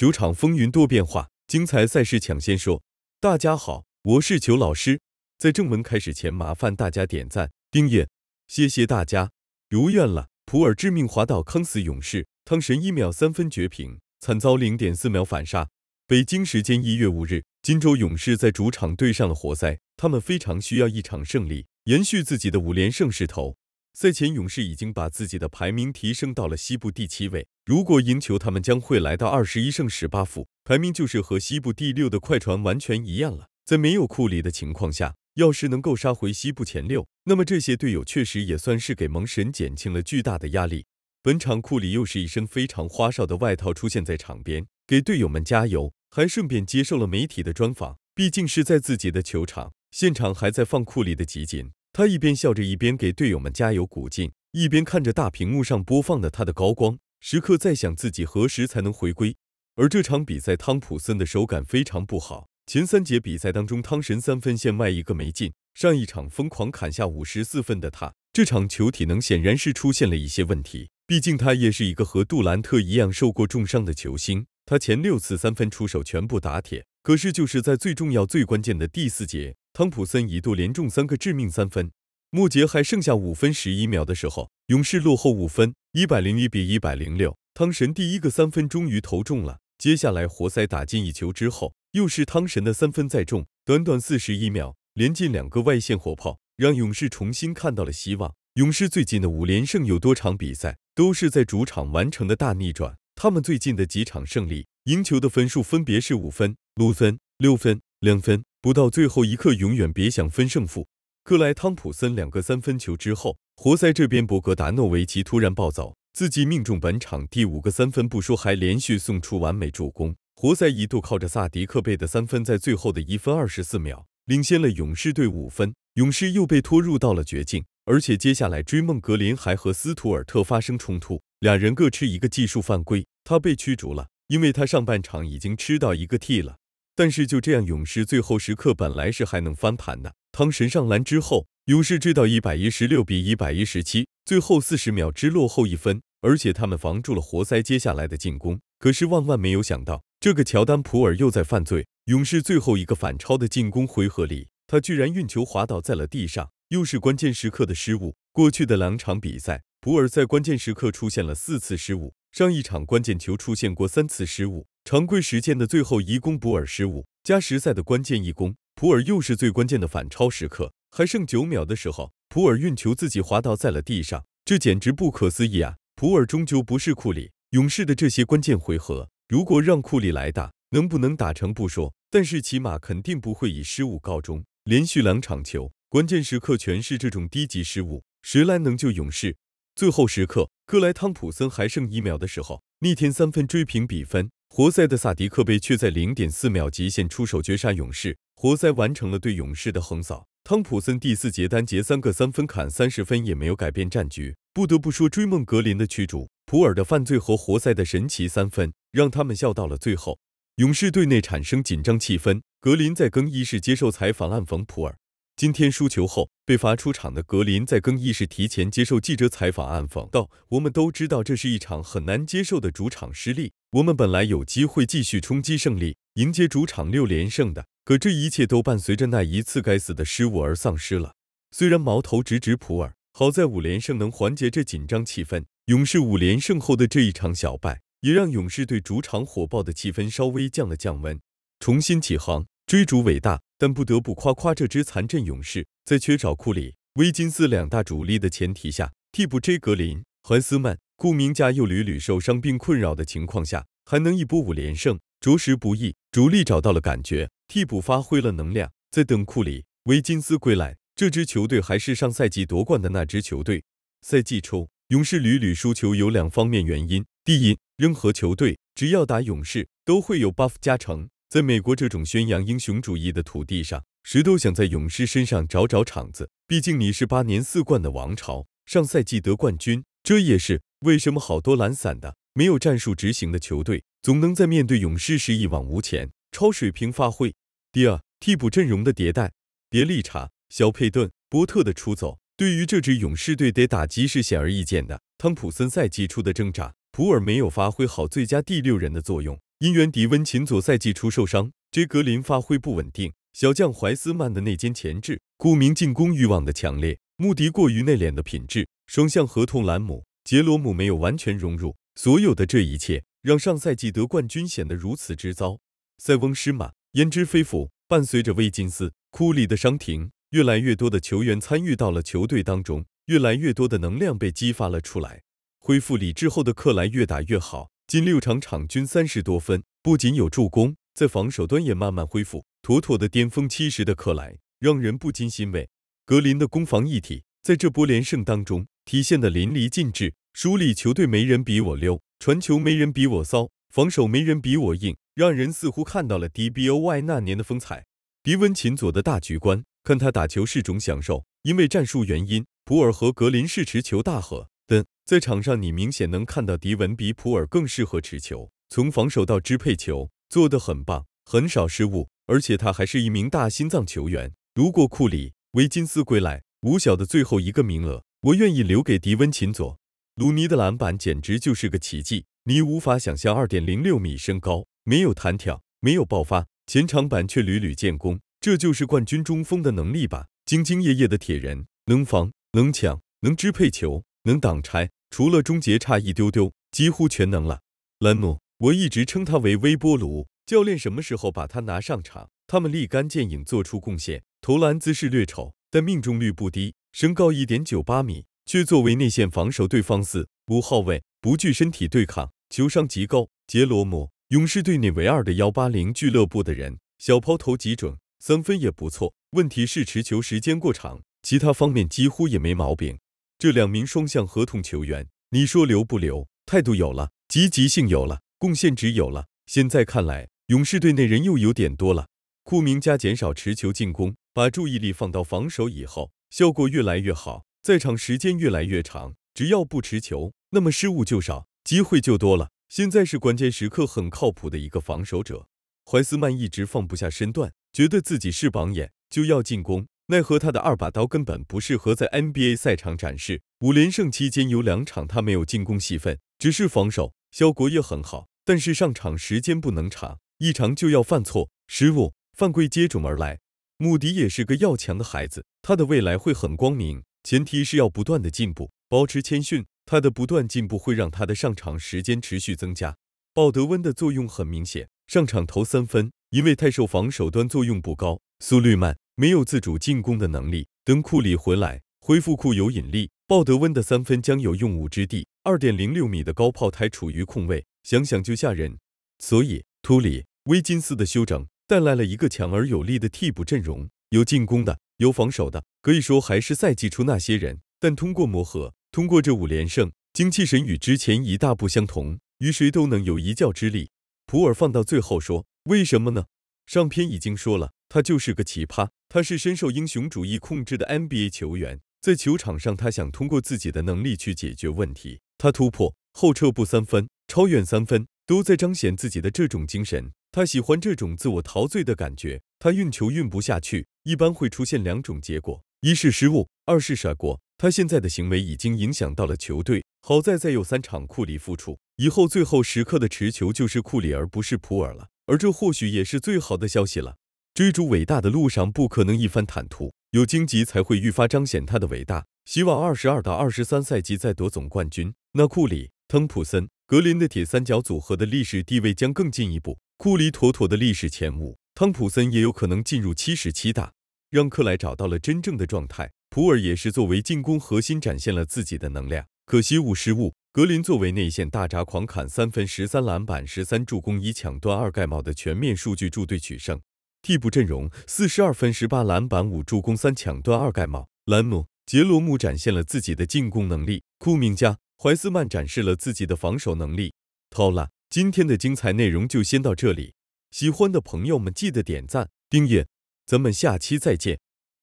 球场风云多变化，精彩赛事抢先说。大家好，我是球老师。在正文开始前，麻烦大家点赞、订阅，谢谢大家。如愿了，普尔致命滑倒坑死勇士，汤神一秒三分绝平，惨遭零点四秒反杀。北京时间一月五日，金州勇士在主场对上了活塞，他们非常需要一场胜利，延续自己的五连胜势头。赛前，勇士已经把自己的排名提升到了西部第七位。如果赢球，他们将会来到二十一胜十八负，排名就是和西部第六的快船完全一样了。在没有库里的情况下，要是能够杀回西部前六，那么这些队友确实也算是给蒙神减轻了巨大的压力。本场库里又是一身非常花哨的外套出现在场边，给队友们加油，还顺便接受了媒体的专访。毕竟是在自己的球场，现场还在放库里的集锦。他一边笑着，一边给队友们加油鼓劲，一边看着大屏幕上播放的他的高光，时刻在想自己何时才能回归。而这场比赛，汤普森的手感非常不好。前三节比赛当中，汤神三分线外一个没进。上一场疯狂砍下五十四分的他，这场球体能显然是出现了一些问题。毕竟他也是一个和杜兰特一样受过重伤的球星。他前六次三分出手全部打铁，可是就是在最重要最关键的第四节。汤普森一度连中三个致命三分，末节还剩下五分十一秒的时候，勇士落后五分，一百零一比一百零六。汤神第一个三分终于投中了，接下来活塞打进一球之后，又是汤神的三分再中，短短四十一秒连进两个外线火炮，让勇士重新看到了希望。勇士最近的五连胜有多场比赛都是在主场完成的大逆转，他们最近的几场胜利赢球的分数分别是五分、六分、六分。两分不到最后一刻，永远别想分胜负。克莱、汤普森两个三分球之后，活塞这边博格达诺维奇突然暴走，自己命中本场第五个三分，不说还连续送出完美助攻。活塞一度靠着萨迪克贝的三分，在最后的一分二十四秒领先了勇士队五分，勇士又被拖入到了绝境。而且接下来追梦格林还和斯图尔特发生冲突，俩人各吃一个技术犯规，他被驱逐了，因为他上半场已经吃到一个 T 了。但是就这样，勇士最后时刻本来是还能翻盘的。汤神上篮之后，勇士追到一百一十六比一百一十七，最后四十秒只落后一分，而且他们防住了活塞接下来的进攻。可是万万没有想到，这个乔丹普尔又在犯罪。勇士最后一个反超的进攻回合里，他居然运球滑倒在了地上，又是关键时刻的失误。过去的两场比赛。普尔在关键时刻出现了四次失误，上一场关键球出现过三次失误，常规时间的最后一攻普尔失误，加时赛的关键一攻，普尔又是最关键的反超时刻，还剩九秒的时候，普尔运球自己滑倒在了地上，这简直不可思议啊！普尔终究不是库里，勇士的这些关键回合，如果让库里来打，能不能打成不说，但是起码肯定不会以失误告终。连续两场球，关键时刻全是这种低级失误，谁来能救勇士？最后时刻，克莱·汤普森还剩一秒的时候，逆天三分追平比分；活塞的萨迪克·贝却在零点四秒极限出手绝杀勇士，活塞完成了对勇士的横扫。汤普森第四节单节三个三分砍三十分，也没有改变战局。不得不说，追梦格林的驱逐、普尔的犯罪和活塞的神奇三分，让他们笑到了最后。勇士队内产生紧张气氛，格林在更衣室接受采访暗讽普尔。今天输球后被罚出场的格林在更衣室提前接受记者采访，暗讽道：“我们都知道这是一场很难接受的主场失利。我们本来有机会继续冲击胜利，迎接主场六连胜的，可这一切都伴随着那一次该死的失误而丧失了。虽然矛头直指普尔，好在五连胜能缓解这紧张气氛。勇士五连胜后的这一场小败，也让勇士对主场火爆的气氛稍微降了降温，重新起航，追逐伟大。”但不得不夸夸这支残阵勇士，在缺少库里、威金斯两大主力的前提下，替补 J· 格林、怀斯曼、顾明加又屡屡受伤病困扰的情况下，还能一波五连胜，着实不易。主力找到了感觉，替补发挥了能量。在等库里、威金斯归来，这支球队还是上赛季夺冠的那支球队。赛季初，勇士屡屡输球有两方面原因：第一，任何球队只要打勇士，都会有 buff 加成。在美国这种宣扬英雄主义的土地上，谁都想在勇士身上找找场子。毕竟你是八年四冠的王朝，上赛季得冠军，这也是为什么好多懒散的、没有战术执行的球队总能在面对勇士时一往无前、超水平发挥。第二，替补阵容的迭代，别利查、小佩顿、波特的出走，对于这支勇士队的打击是显而易见的。汤普森赛季初的挣扎，普尔没有发挥好最佳第六人的作用。因缘迪温琴佐赛季初受伤，j 格林发挥不稳定，小将怀斯曼的内奸潜质，顾名进攻欲望的强烈，穆迪过于内敛的品质，双向合同兰姆杰罗姆没有完全融入，所有的这一切让上赛季得冠军显得如此之糟，塞翁失马焉知非福。伴随着威金斯库里的伤停，越来越多的球员参与到了球队当中，越来越多的能量被激发了出来。恢复理智后的克莱越打越好。近六场场均三十多分，不仅有助攻，在防守端也慢慢恢复，妥妥的巅峰期时的克莱，让人不禁欣慰。格林的攻防一体，在这波连胜当中体现的淋漓尽致。梳理球队，没人比我溜，传球没人比我骚，防守没人比我硬，让人似乎看到了 D Boy 那年的风采。迪文琴佐的大局观，看他打球是种享受。因为战术原因，普尔和格林是持球大和，在场上，你明显能看到迪文比普尔更适合持球，从防守到支配球做得很棒，很少失误，而且他还是一名大心脏球员。如果库里、维金斯归来，五小的最后一个名额，我愿意留给迪文琴佐。鲁尼的篮板简直就是个奇迹，你无法想象，二点零六米身高，没有弹跳，没有爆发，前场板却屡屡建功，这就是冠军中锋的能力吧？兢兢业业的铁人，能防，能抢，能支配球。能挡拆，除了终结差一丢丢，几乎全能了。兰姆，我一直称他为微波炉。教练什么时候把他拿上场，他们立竿见影做出贡献。投篮姿势略丑，但命中率不低。身高一点九八米，却作为内线防守对方四五号位，不惧身体对抗，球商极高。杰罗姆，勇士队内唯二的幺八零俱乐部的人，小抛投极准，三分也不错。问题是持球时间过长，其他方面几乎也没毛病。这两名双向合同球员，你说留不留？态度有了，积极性有了，贡献值有了。现在看来，勇士队内人又有点多了。库明加减少持球进攻，把注意力放到防守以后，效果越来越好，在场时间越来越长。只要不持球，那么失误就少，机会就多了。现在是关键时刻很靠谱的一个防守者。怀斯曼一直放不下身段，觉得自己是榜眼就要进攻。奈何他的二把刀根本不适合在 NBA 赛场展示。五连胜期间有两场他没有进攻戏份，只是防守，效果也很好。但是上场时间不能长，一长就要犯错、失误、犯规接踵而来。穆迪也是个要强的孩子，他的未来会很光明，前提是要不断的进步，保持谦逊。他的不断进步会让他的上场时间持续增加。鲍德温的作用很明显，上场投三分，因为太瘦，防守端作用不高，速率慢。没有自主进攻的能力，等库里回来，恢复库有引力，鲍德温的三分将有用武之地。二点零六米的高炮台处于空位，想想就吓人。所以，图里威金斯的休整带来了一个强而有力的替补阵容，有进攻的，有防守的，可以说还是赛季初那些人。但通过磨合，通过这五连胜，精气神与之前一大不相同，与谁都能有一较之力。普尔放到最后说，为什么呢？上篇已经说了。他就是个奇葩，他是深受英雄主义控制的 NBA 球员，在球场上，他想通过自己的能力去解决问题。他突破、后撤步三分、超远三分，都在彰显自己的这种精神。他喜欢这种自我陶醉的感觉。他运球运不下去，一般会出现两种结果：一是失误，二是甩锅。他现在的行为已经影响到了球队。好在在有三场库里复出以后，最后时刻的持球就是库里而不是普尔了，而这或许也是最好的消息了。追逐伟大的路上不可能一番坦途，有荆棘才会愈发彰显他的伟大。希望二十二到二十三赛季再夺总冠军，那库里、汤普森、格林的铁三角组合的历史地位将更进一步。库里妥妥的历史前五，汤普森也有可能进入七十七大，让克莱找到了真正的状态。普尔也是作为进攻核心展现了自己的能量，可惜误失误。格林作为内线大闸狂砍三分、十三篮板、十三助攻，以抢断二盖帽的全面数据助队取胜。替补阵容：四十二分、十八篮板、五助攻、三抢断、二盖帽。兰姆、杰罗姆展现了自己的进攻能力，库明加、怀斯曼展示了自己的防守能力。好了，今天的精彩内容就先到这里。喜欢的朋友们记得点赞订阅，咱们下期再见。